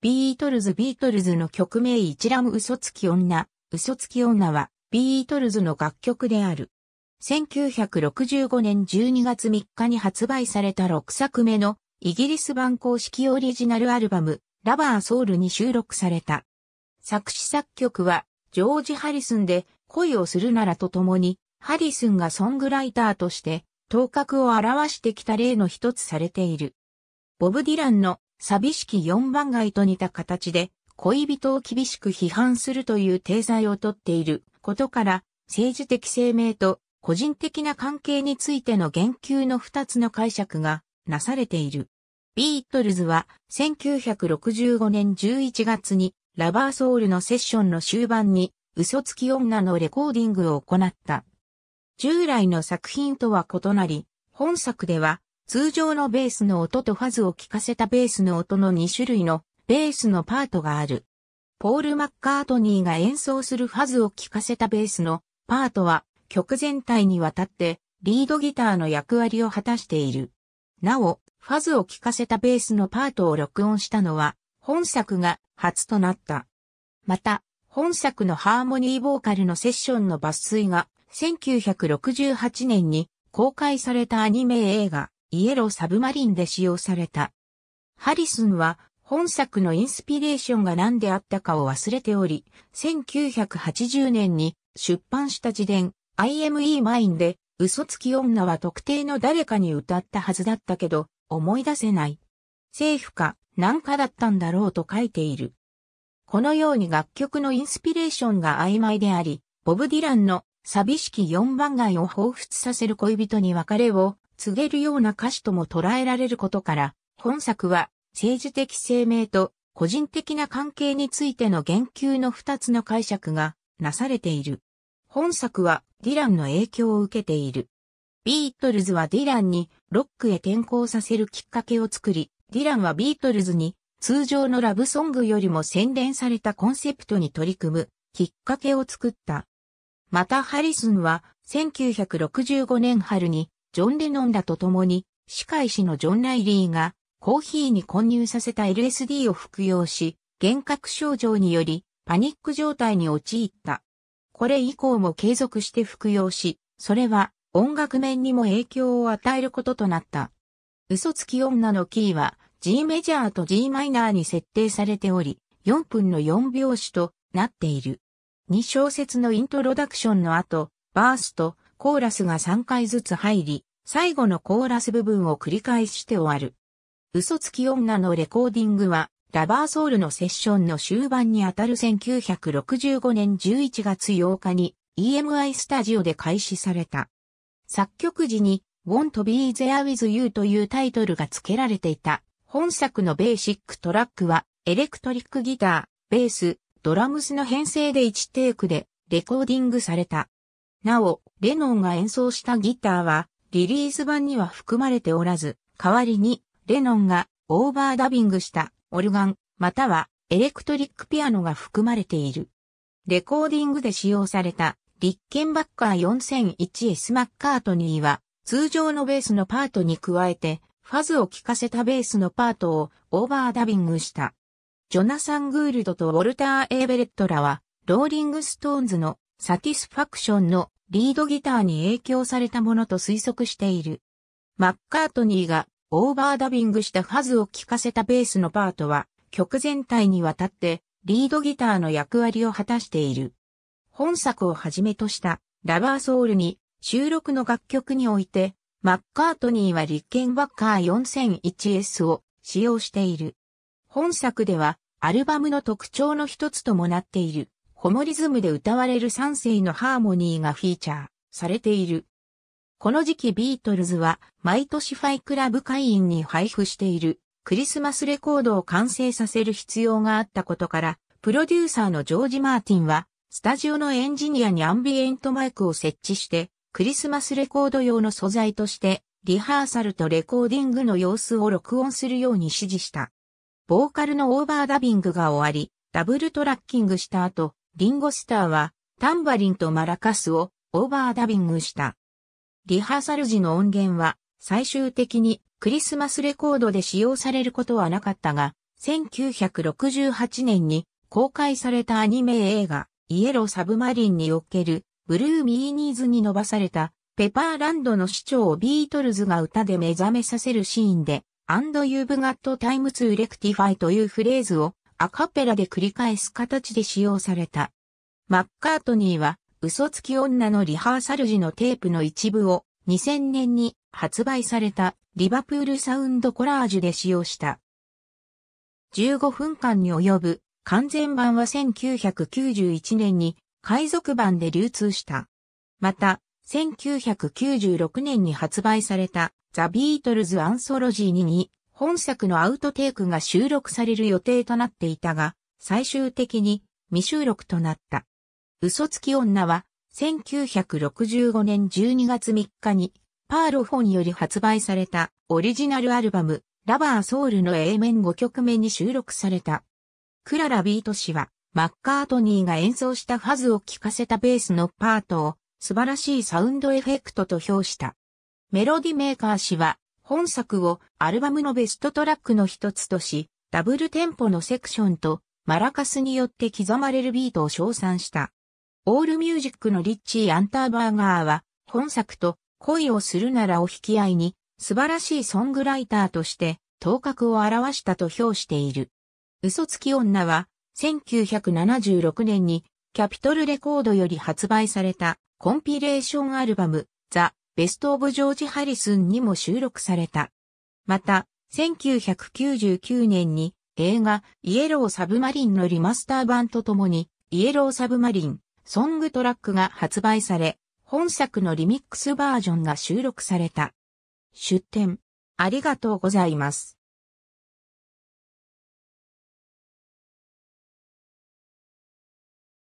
ビートルズビートルズの曲名一覧嘘つき女、嘘つき女はビートルズの楽曲である。1965年12月3日に発売された6作目のイギリス版公式オリジナルアルバムラバーソウルに収録された。作詞作曲はジョージ・ハリスンで恋をするならとともにハリスンがソングライターとして頭角を表してきた例の一つされている。ボブ・ディランの寂しき四番街と似た形で、恋人を厳しく批判するという体裁をとっていることから、政治的生命と個人的な関係についての言及の二つの解釈がなされている。ビートルズは1965年11月にラバーソウルのセッションの終盤に嘘つき女のレコーディングを行った。従来の作品とは異なり、本作では通常のベースの音とファズを聴かせたベースの音の2種類のベースのパートがある。ポール・マッカートニーが演奏するファズを聴かせたベースのパートは曲全体にわたってリードギターの役割を果たしている。なお、ファズを聴かせたベースのパートを録音したのは本作が初となった。また、本作のハーモニーボーカルのセッションの抜粋が1968年に公開されたアニメ映画イエローサブマリンで使用された。ハリスンは本作のインスピレーションが何であったかを忘れており、1980年に出版した自伝 IME マインで嘘つき女は特定の誰かに歌ったはずだったけど思い出せない。政府か何かだったんだろうと書いている。このように楽曲のインスピレーションが曖昧であり、ボブ・ディランの寂しき4番街を彷彿させる恋人に別れを告げるような歌詞とも捉えられることから、本作は政治的生命と個人的な関係についての言及の二つの解釈がなされている。本作はディランの影響を受けている。ビートルズはディランにロックへ転向させるきっかけを作り、ディランはビートルズに通常のラブソングよりも洗練されたコンセプトに取り組むきっかけを作った。またハリスンは1965年春にジョン・レノンらと共に、歯科医師のジョン・ライリーが、コーヒーに混入させた LSD を服用し、幻覚症状により、パニック状態に陥った。これ以降も継続して服用し、それは音楽面にも影響を与えることとなった。嘘つき女のキーは G メジャーと G マイナーに設定されており、4分の4拍子となっている。2小節のイントロダクションの後、バースとコーラスが3回ずつ入り、最後のコーラス部分を繰り返して終わる。嘘つき女のレコーディングは、ラバーソウルのセッションの終盤にあたる1965年11月8日に EMI スタジオで開始された。作曲時に Want Be There With You というタイトルが付けられていた。本作のベーシックトラックはエレクトリックギター、ベース、ドラムスの編成で1テイクでレコーディングされた。なお、レノンが演奏したギターはリリース版には含まれておらず、代わりに、レノンがオーバーダビングしたオルガン、またはエレクトリックピアノが含まれている。レコーディングで使用されたリッケンバッカー 4001S マッカートニーは通常のベースのパートに加えてファズを聴かせたベースのパートをオーバーダビングした。ジョナサン・グールドとウォルター・エーベレットらはローリング・ストーンズのサティスファクションのリードギターに影響されたものと推測している。マッカートニーがオーバーダビングしたファズを聴かせたベースのパートは曲全体にわたってリードギターの役割を果たしている。本作をはじめとしたラバーソウルに収録の楽曲においてマッカートニーはリッケンバッカー 4001S を使用している。本作ではアルバムの特徴の一つともなっている。ホモリズムで歌われる三世のハーモニーがフィーチャーされている。この時期ビートルズは毎年ファイクラブ会員に配布しているクリスマスレコードを完成させる必要があったことから、プロデューサーのジョージ・マーティンは、スタジオのエンジニアにアンビエントマイクを設置して、クリスマスレコード用の素材として、リハーサルとレコーディングの様子を録音するように指示した。ボーカルのオーバーダビングが終わり、ダブルトラッキングした後、リンゴスターはタンバリンとマラカスをオーバーダビングした。リハーサル時の音源は最終的にクリスマスレコードで使用されることはなかったが、1968年に公開されたアニメ映画イエローサブマリンにおけるブルーミーニーズに伸ばされたペパーランドの市長をビートルズが歌で目覚めさせるシーンで、and you've got time to rectify というフレーズをアカペラで繰り返す形で使用された。マッカートニーは嘘つき女のリハーサル時のテープの一部を2000年に発売されたリバプールサウンドコラージュで使用した。15分間に及ぶ完全版は1991年に海賊版で流通した。また、1996年に発売されたザ・ビートルズ・アンソロジー2に本作のアウトテイクが収録される予定となっていたが、最終的に未収録となった。嘘つき女は、1965年12月3日に、パーロフォンより発売されたオリジナルアルバム、ラバーソウルの A 面5曲目に収録された。クララビート氏は、マッカートニーが演奏したファズを聴かせたベースのパートを素晴らしいサウンドエフェクトと評した。メロディメーカー氏は本作をアルバムのベストトラックの一つとし、ダブルテンポのセクションとマラカスによって刻まれるビートを称賛した。オールミュージックのリッチー・アンターバーガーは、本作と恋をするならお引き合いに、素晴らしいソングライターとして、頭角を表したと評している。嘘つき女は、1976年に、キャピトルレコードより発売された、コンピレーションアルバム、ザ・ベスト・オブ・ジョージ・ハリスンにも収録された。また、1999年に映画イエロー・サブマリンのリマスター版とともにイエロー・サブマリン、ソングトラックが発売され、本作のリミックスバージョンが収録された。出展。ありがとうございます。